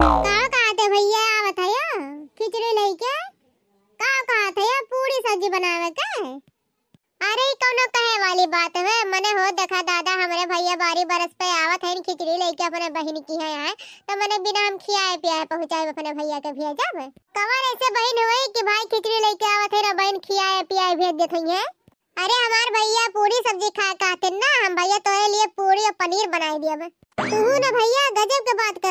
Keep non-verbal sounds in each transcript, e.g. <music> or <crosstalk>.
कहाँ कहा थे भैया आवत है खिचड़ी लई के कहाँ कहा थे पूरी सब्जी बनावे के अरे कोनो कहे वाली बात है मने हो देखा दादा हमारे भैया बारी बरस पे आवत है खिचड़ी लेके अपने बहन की है यहाँ तो मैंने बिना हम खियाए पियाए पहुँचाए अपने भैया के भेज जब कवर ऐसे बहन हुई कि भाई खिचड़ी लेके आवत है बहन खियाए पियाए भेज देते हैं अरे हमारे भैया पूरी सब्जी खा खाते ना हम भैया तो लिए पूरी और पनीर बनाई दिया तू ना भैया गजब के बात कर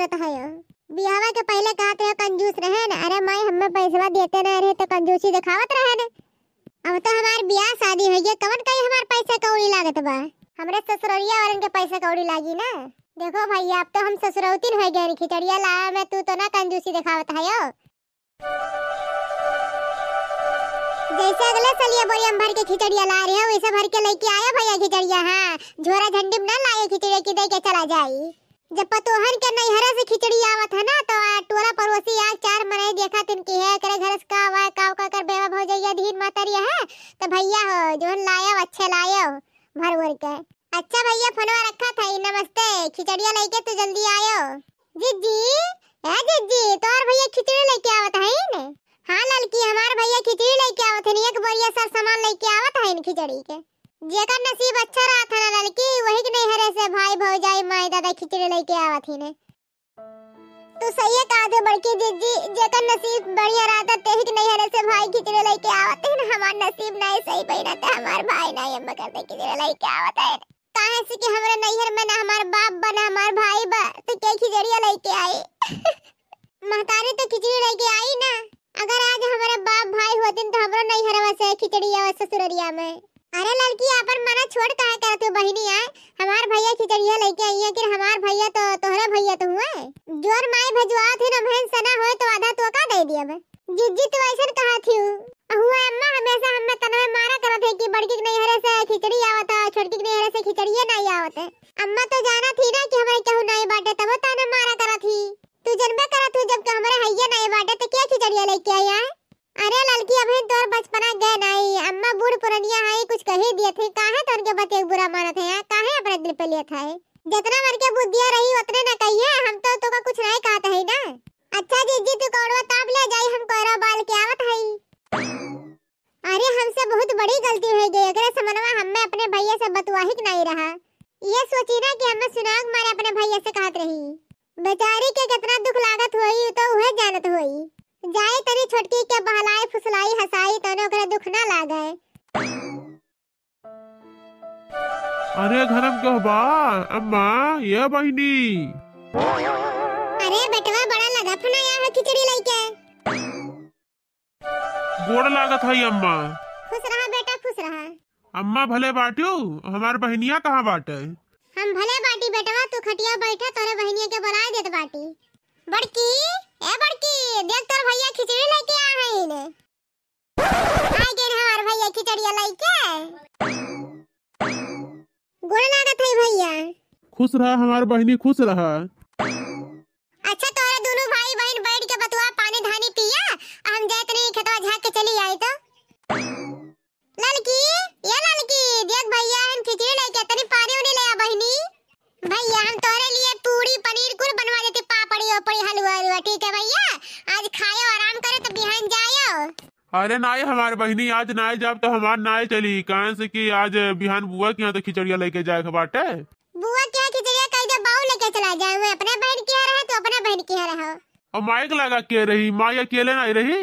बियावा के पहले कहत रहे कंजूस रहे न अरे माई हमें पैसा देते ना रहे तो कंजूसी दिखावत रहे न अब तो हमारे बियाह शादी हुई है कवन कहीं हमारे पैसे कौड़ी लागत बा हमारे ससुररिया वालन के पैसे कौड़ी लागी ना देखो भाई अब तो हम ससुरौती हो गए खिचड़िया ला मैं तू तो ना कंजूसी दिखावत है यो जैसे अगले बोरी हम भर के खिचड़िया ला रहे हो वैसे भर के लेके आया भैया खिचड़िया हाँ झोरा झंडी में ना लाए खिचड़िया की दे के चला जाए जब पतोहन के नैहरा से खिचड़ी आवत है ना तो टोला पड़ोसी आज चार मरई देखा तिन की है करे घर का वा काव का कर बेवा भौ जइया धीन मातरिया है तो भैया हो जो लाया अच्छे लाया हो भर भर के अच्छा भैया फनवा रखा था ई नमस्ते खिचड़िया लेके तो जल्दी आयो जी जी ए जी जी तोर भैया खिचड़ी लेके आवत है ने हां लड़की हमार भैया खिचड़ी लेके आवत है एक बोरिया सर सामान लेके आवत है इन खिचड़ी के जेका नसीब अच्छा रहा था ना लड़की वही के नहीं हरे से भाई भौजाई माई दादा खिचड़ी लेके आवा थी ने तो सही है कहा थे बड़की जीजी जेका नसीब बढ़िया रहा था तेही के नहीं हरे से भाई खिचड़ी लेके आवत हिन हमार नसीब नहीं सही बहिना था हमार भाई नहीं हम कर दे खिचड़ी लेके आवा था काहे से कि हमरे नैहर में ना हमार बाप बना हमार भाई बा तो के खिचड़ी लेके आई <laughs> महतारी तो खिचड़ी लेके आई ना अगर आज हमारा बाप भाई होते तो हमरो नहीं हरवा से खिचड़ी आवत ससुररिया में छोटकी नहीं हरे से खिचड़ी आवत है छोटकी नहीं हरे से खिचड़िए नहीं आवत है अम्मा तो जाना थी ना कि हमारे कहू नहीं बाटे तब तो ताना मारा करा थी तू जनबे करा तू जब हमारे हैये नहीं बाटे तो क्या खिचड़िया लेके आई है अरे लड़की अभी तोर बचपना गए नहीं अम्मा बूढ़ पुरनिया है कुछ कह ही दिए थे काहे तोर के बच्चे बुरा मानत है काहे अपने दिल पे लिया था जितना मर के बुद्धिया रही उतने की हो गई अगर ऐसा समनवा हम्मे अपने भैया से बतुआही के नहीं रहा ये सोची ना कि हम्मे सुनाग मारे अपने भैया से कहत रही बेचारी के कितना दुख लागत हुई तो वह जानत हुई जाए तेरी छोटकी के बहलाई फुसलाई हसाई तने ओकरे दुख ना लागे अरे धर्म के बा अम्मा ये बहिनी अरे बेटवा बड़ा लगा फनाया है खिचड़ी लेके गोड़ लागत है अम्मा खुश रहा बेटा खुश रहा अम्मा भले बाटियो हमारे बहनिया कहाँ बाटे हम भले बाटी बेटा तू खटिया बैठे तोरे बहनिया के बना दे बाटी बड़की ए बड़की देख तोर भैया खिचड़ी लेके आ रहे हैं आ गए हमारे भैया खिचड़ी लेके गोड़ लागत है भैया खुश रहा हमारे बहनी खुश रहा ठीक है भैया आज खायो आराम करे तो बिहान जाओ अरे नाई हमारे बहनी आज नाए जाब तो हमारे नाए चली कहाँ से कि आज बिहान बुआ के यहाँ तो खिचड़िया लेके जाए बाटे बुआ के यहाँ खिचड़िया कहीं जब बाहू लेके चला जाए वो अपने बहन के यहाँ तो अपने बहन के यहाँ रहो और माइक लगा के रही माँ अकेले नही रही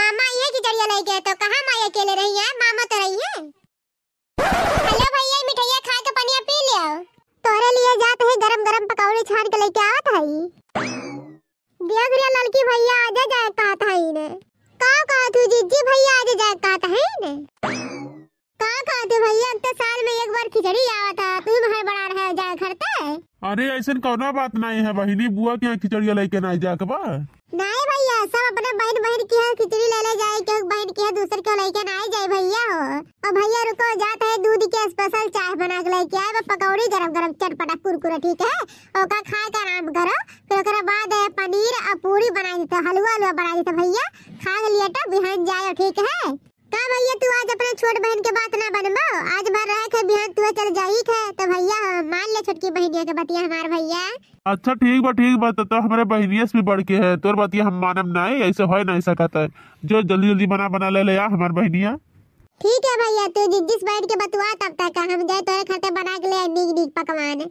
मामा ये खिचड़िया ले गए तो कहा माँ अकेले रही है मामा तो रही है हेलो भैया मिठाइया खा के पनिया पी लिया तोरे लिए जाते तो हैं गरम गरम पकौड़ी छान के लेके आता है देख रिया लड़की भैया आ जाए कहत है ने का कहा तू जीजी भैया आज जाए कहत है ने का कहा तू भैया अब तो साल में एक बार खिचड़ी आवत है तू घर बना रहे जाए घर ते अरे ऐसा कौना बात नहीं है बहनी बुआ के खिचड़िया लेके नहीं जा के बा नहीं भैया सब अपने बहन बहन की है खिचड़ी ले ले जाए के बहन की है दूसरे के लेके ना आई जाए भैया हो और भैया रुको जात है दूध के स्पेशल चाय बना के लेके आए पकौड़ी गरम गरम चटपटा कुरकुरा ठीक है ओका खा के आराम करो फिर ओकरा बाद तो जी तो हलवा हलवा बना दी भैया खा लिया तो बिहान जाए ठीक है का भैया तू आज अपने छोट बहन के बात ना बनबो आज भर रहे थे बिहान तू चल जाई थे तो भैया मान ले छोटकी बहनिया के बतिया हमार भैया अच्छा ठीक बा ठीक बा तो, तो हमारे बहनिया से भी बढ़ के है तोर बतिया हम मानम ना ऐसे हो नहीं सकता है जो जल्दी जल्दी बना बना ले ले यार हमार बहनिया ठीक है भैया तू जिस जिस बैठ के बतवा तब तक हम जाए तोरे खाते बना के ले नीक नीक पकवान